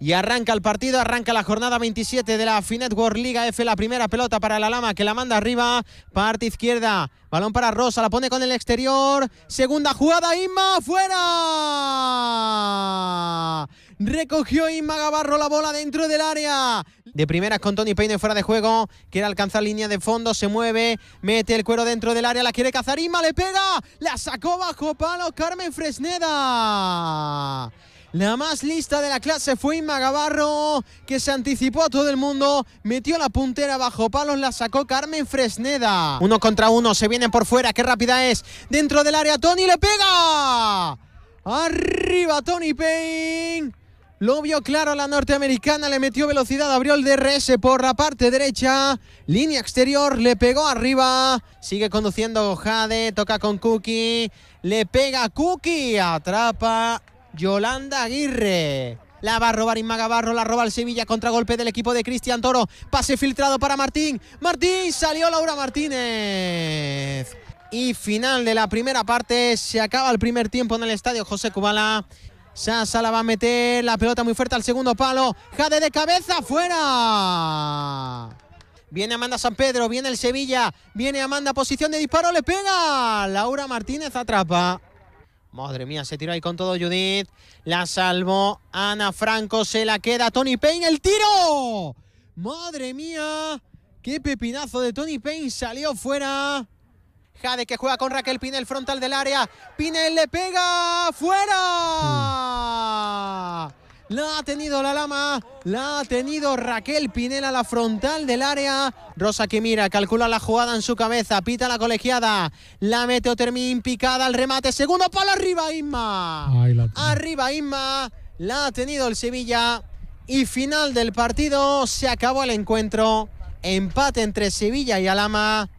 Y arranca el partido, arranca la jornada 27 de la Finet World Liga F. La primera pelota para la Lama que la manda arriba, parte izquierda. Balón para Rosa, la pone con el exterior. Segunda jugada, Inma, fuera. Recogió Inma Gavarro la bola dentro del área. De primeras con Tony Peine fuera de juego. Quiere alcanzar línea de fondo, se mueve, mete el cuero dentro del área, la quiere cazar Inma, le pega. La sacó bajo palo Carmen Fresneda. La más lista de la clase fue Inma que se anticipó a todo el mundo, metió la puntera bajo palos, la sacó Carmen Fresneda. Uno contra uno, se vienen por fuera, qué rápida es. Dentro del área, Tony le pega. Arriba Tony Payne. Lo vio claro la norteamericana, le metió velocidad, abrió el DRS por la parte derecha, línea exterior, le pegó arriba, sigue conduciendo Jade, toca con Cookie, le pega Cookie, atrapa Yolanda Aguirre. La va a robar Inma la roba el Sevilla, contragolpe del equipo de Cristian Toro. Pase filtrado para Martín. Martín, salió Laura Martínez. Y final de la primera parte, se acaba el primer tiempo en el estadio José Cubala. Sasa la va a meter, la pelota muy fuerte al segundo palo. Jade de cabeza, fuera. Viene Amanda San Pedro, viene el Sevilla, viene Amanda, posición de disparo, le pega. Laura Martínez atrapa. Madre mía, se tiró ahí con todo Judith. La salvó Ana Franco, se la queda Tony Payne. ¡El tiro! Madre mía, qué pepinazo de Tony Payne. Salió fuera. Jade que juega con Raquel Pinel frontal del área. Pinel le pega. ¡Fuera! La ha tenido la lama, la ha tenido Raquel Pinela, la frontal del área. Rosa que mira, calcula la jugada en su cabeza, pita la colegiada, la mete termina picada al remate. Segundo palo arriba, Isma. arriba, Isma. La ha tenido el Sevilla. Y final del partido, se acabó el encuentro. Empate entre Sevilla y Alama.